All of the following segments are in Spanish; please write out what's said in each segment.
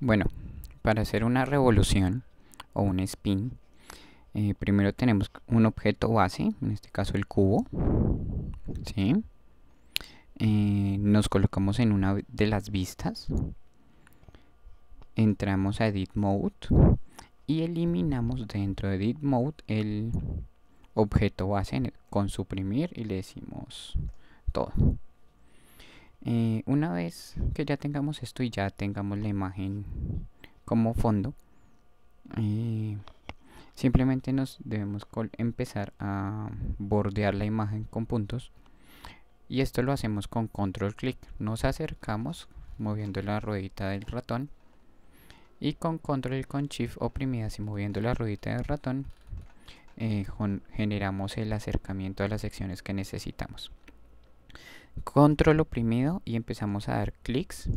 Bueno, para hacer una revolución o un spin, eh, primero tenemos un objeto base, en este caso el cubo. Eh, nos colocamos en una de las vistas. Entramos a Edit Mode y eliminamos dentro de Edit Mode el objeto base con suprimir y le decimos todo. Eh, una vez que ya tengamos esto y ya tengamos la imagen como fondo, eh, simplemente nos debemos empezar a bordear la imagen con puntos. Y esto lo hacemos con control clic. Nos acercamos moviendo la ruedita del ratón. Y con control con shift oprimidas y moviendo la ruedita del ratón eh, generamos el acercamiento a las secciones que necesitamos control oprimido y empezamos a dar clics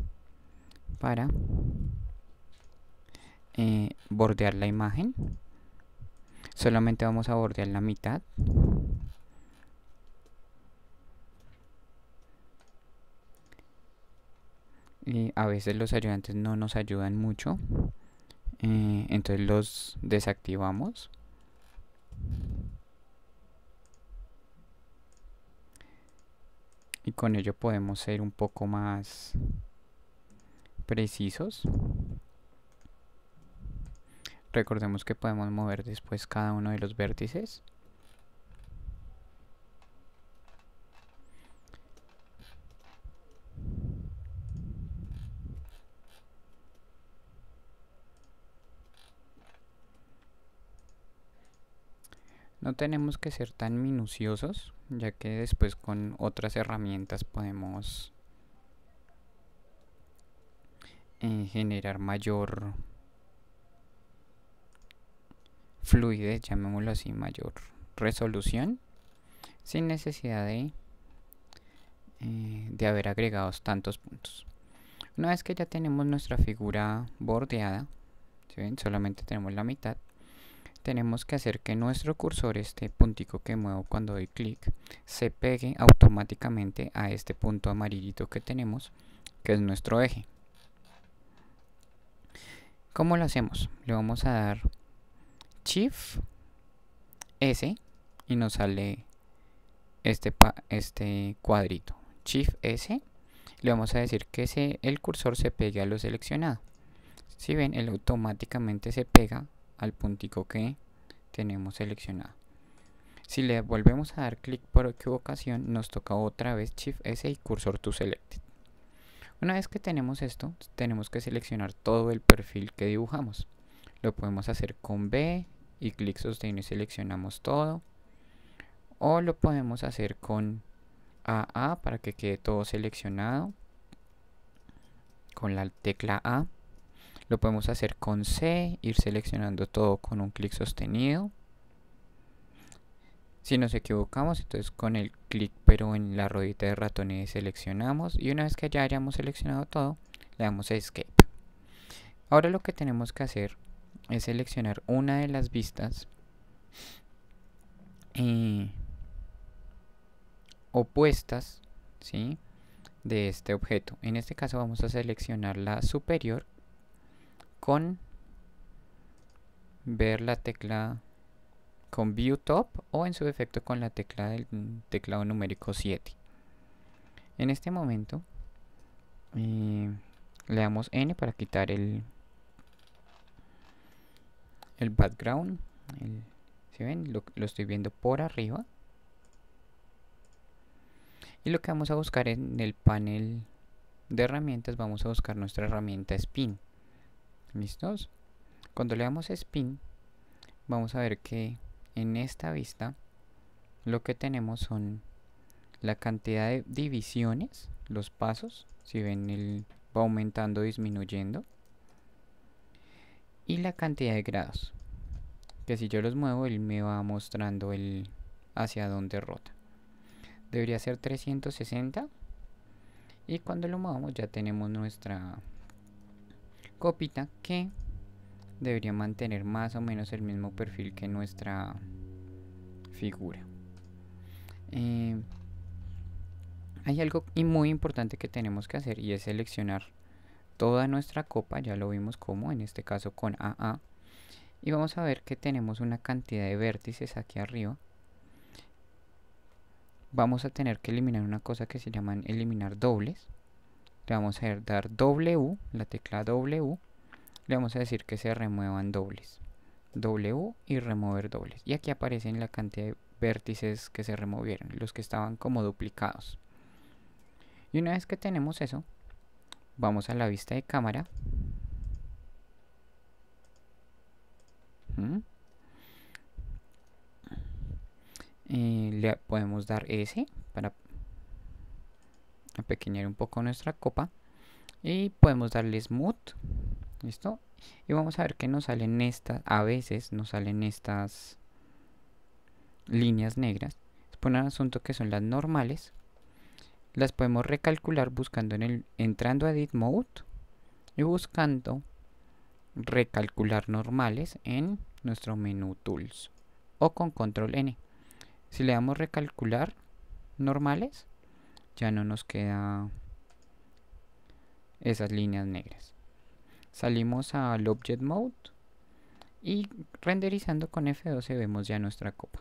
para eh, bordear la imagen solamente vamos a bordear la mitad y a veces los ayudantes no nos ayudan mucho eh, entonces los desactivamos y con ello podemos ser un poco más precisos. Recordemos que podemos mover después cada uno de los vértices. No tenemos que ser tan minuciosos, ya que después con otras herramientas podemos eh, generar mayor fluidez, llamémoslo así, mayor resolución, sin necesidad de, eh, de haber agregado tantos puntos. Una vez que ya tenemos nuestra figura bordeada, solamente tenemos la mitad, tenemos que hacer que nuestro cursor, este puntico que muevo cuando doy clic, se pegue automáticamente a este punto amarillito que tenemos, que es nuestro eje. ¿Cómo lo hacemos? Le vamos a dar Shift S y nos sale este, este cuadrito. Shift S, le vamos a decir que se, el cursor se pegue a lo seleccionado. Si ven, él automáticamente se pega al puntico que tenemos seleccionado. Si le volvemos a dar clic por equivocación, nos toca otra vez Shift S y Cursor to Select Una vez que tenemos esto, tenemos que seleccionar todo el perfil que dibujamos. Lo podemos hacer con B y clic sostenido y seleccionamos todo. O lo podemos hacer con AA para que quede todo seleccionado. Con la tecla A lo podemos hacer con C, ir seleccionando todo con un clic sostenido. Si nos equivocamos, entonces con el clic pero en la rodita de ratón seleccionamos. Y una vez que ya hayamos seleccionado todo, le damos a Escape. Ahora lo que tenemos que hacer es seleccionar una de las vistas opuestas de este objeto. En este caso vamos a seleccionar la superior con ver la tecla con View Top o en su defecto con la tecla del teclado numérico 7. En este momento eh, le damos N para quitar el, el background. ven? Lo, lo estoy viendo por arriba. Y lo que vamos a buscar en el panel de herramientas, vamos a buscar nuestra herramienta Spin dos Cuando le damos spin, vamos a ver que en esta vista lo que tenemos son la cantidad de divisiones, los pasos, si ven el, va aumentando, disminuyendo, y la cantidad de grados, que si yo los muevo él me va mostrando el hacia dónde rota. Debería ser 360 y cuando lo movamos ya tenemos nuestra copita que debería mantener más o menos el mismo perfil que nuestra figura. Eh, hay algo muy importante que tenemos que hacer y es seleccionar toda nuestra copa, ya lo vimos como en este caso con AA. Y vamos a ver que tenemos una cantidad de vértices aquí arriba. Vamos a tener que eliminar una cosa que se llaman eliminar dobles le vamos a dar W, la tecla W, le vamos a decir que se remuevan dobles. W y remover dobles. Y aquí aparecen la cantidad de vértices que se removieron, los que estaban como duplicados. Y una vez que tenemos eso, vamos a la vista de cámara. ¿Mm? Eh, le podemos dar S para pequeñar un poco nuestra copa y podemos darle smooth listo y vamos a ver que nos salen estas a veces nos salen estas líneas negras es por un asunto que son las normales las podemos recalcular buscando en el entrando a edit mode y buscando recalcular normales en nuestro menú tools o con control n si le damos recalcular normales ya no nos queda esas líneas negras salimos al object mode y renderizando con F12 vemos ya nuestra copa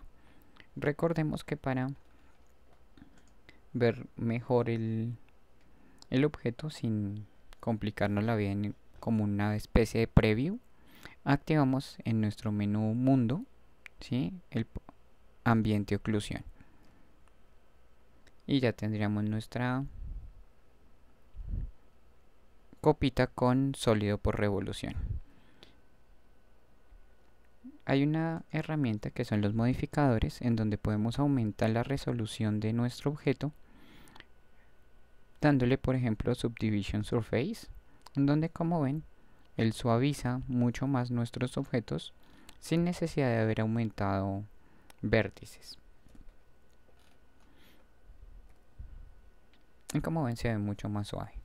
recordemos que para ver mejor el, objeto sin complicarnos la vida como una especie de preview activamos en nuestro menú mundo ¿sí? el ambiente oclusión y ya tendríamos nuestra copita con sólido por revolución. Hay una herramienta que son los modificadores en donde podemos aumentar la resolución de nuestro objeto dándole por ejemplo Subdivision Surface en donde como ven él suaviza mucho más nuestros objetos sin necesidad de haber aumentado vértices. En como ven se ve mucho más suave.